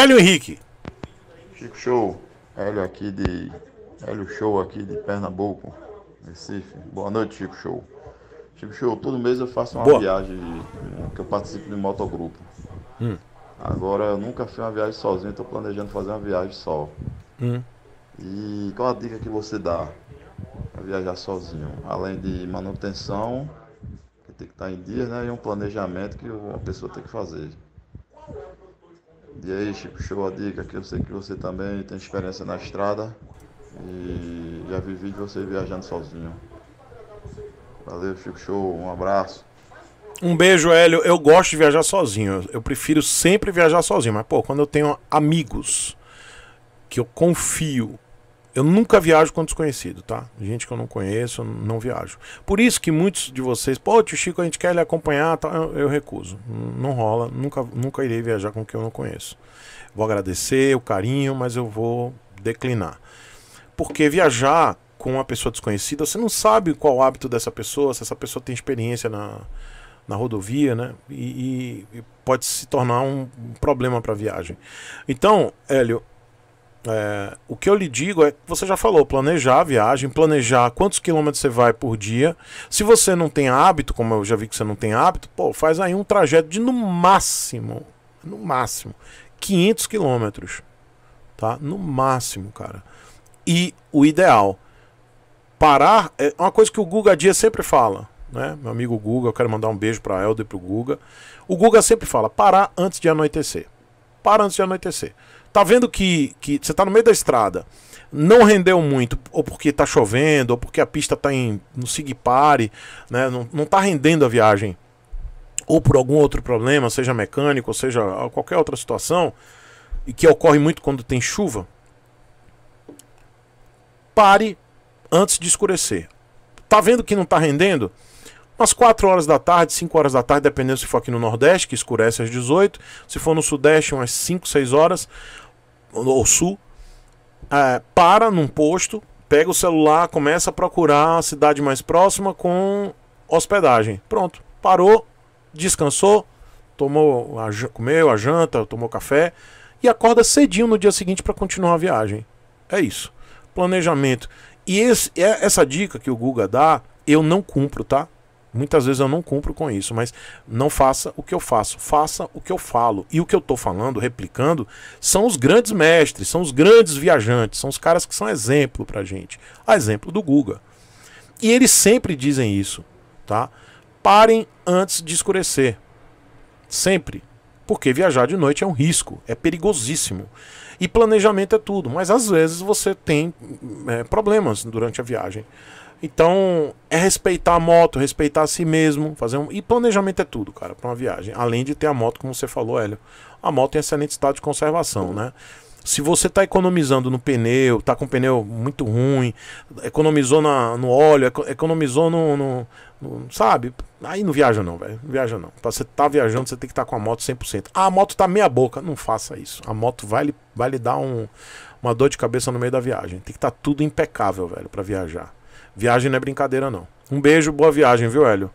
Hélio Henrique. Chico Show, Hélio aqui de. Hélio Show aqui de Pernambuco, Recife. Boa noite, Chico Show. Chico Show, todo mês eu faço uma Boa. viagem eh, que eu participo de motogrupo. Hum. Agora eu nunca fiz uma viagem sozinho, estou planejando fazer uma viagem só. Hum. E qual a dica que você dá para viajar sozinho? Além de manutenção, que tem que estar tá em dia, né? E um planejamento que uma pessoa tem que fazer. E aí, Chico, show a dica que eu sei que você também tem experiência na estrada e já vivi de você viajando sozinho. Valeu, Chico, show, um abraço. Um beijo, Hélio. Eu gosto de viajar sozinho. Eu prefiro sempre viajar sozinho. Mas, pô, quando eu tenho amigos que eu confio, eu nunca viajo com desconhecido, tá? Gente que eu não conheço, eu não viajo. Por isso que muitos de vocês, pô, tio Chico, a gente quer lhe acompanhar, tá? eu, eu recuso. Não rola, nunca, nunca irei viajar com quem eu não conheço. Vou agradecer o carinho, mas eu vou declinar. Porque viajar com uma pessoa desconhecida, você não sabe qual o hábito dessa pessoa, se essa pessoa tem experiência na, na rodovia, né? E, e, e pode se tornar um problema para a viagem. Então, Hélio, é, o que eu lhe digo é, você já falou, planejar a viagem, planejar quantos quilômetros você vai por dia. Se você não tem hábito, como eu já vi que você não tem hábito, pô, faz aí um trajeto de no máximo, no máximo, 500 quilômetros, tá? No máximo, cara. E o ideal, parar, é uma coisa que o Guga Dia sempre fala, né? Meu amigo Guga, eu quero mandar um beijo para Helder e pro Guga. O Guga sempre fala, parar antes de anoitecer. Para antes de anoitecer. Tá vendo que, que você tá no meio da estrada, não rendeu muito, ou porque tá chovendo, ou porque a pista tá em, no sigpare, né? Não, não tá rendendo a viagem, ou por algum outro problema, seja mecânico, ou seja qualquer outra situação, e que ocorre muito quando tem chuva, pare antes de escurecer. Tá vendo que não tá rendendo? Umas 4 horas da tarde, 5 horas da tarde, dependendo se for aqui no Nordeste, que escurece às 18, se for no Sudeste, umas 5, 6 horas, ou Sul, é, para num posto, pega o celular, começa a procurar a cidade mais próxima com hospedagem. Pronto, parou, descansou, tomou a, comeu a janta, tomou café e acorda cedinho no dia seguinte para continuar a viagem. É isso. Planejamento. E esse, é, essa dica que o Guga dá, eu não cumpro, tá? Muitas vezes eu não cumpro com isso, mas não faça o que eu faço, faça o que eu falo. E o que eu estou falando, replicando, são os grandes mestres, são os grandes viajantes, são os caras que são exemplo para gente. A exemplo do Guga. E eles sempre dizem isso, tá? Parem antes de escurecer. Sempre. Porque viajar de noite é um risco, é perigosíssimo. E planejamento é tudo, mas às vezes você tem hum, é, problemas durante a viagem. Então, é respeitar a moto, respeitar a si mesmo, fazer um... E planejamento é tudo, cara, para uma viagem. Além de ter a moto, como você falou, Hélio. A moto tem excelente estado de conservação, né? Se você está economizando no pneu, está com um pneu muito ruim, economizou na, no óleo, economizou no, no, no Sabe? Aí não viaja não, velho. Não viaja não. Pra você tá viajando, você tem que estar tá com a moto 100%. Ah, a moto tá meia boca. Não faça isso. A moto vai, vai lhe dar um, uma dor de cabeça no meio da viagem. Tem que estar tá tudo impecável, velho, para viajar. Viagem não é brincadeira, não. Um beijo, boa viagem, viu, Hélio?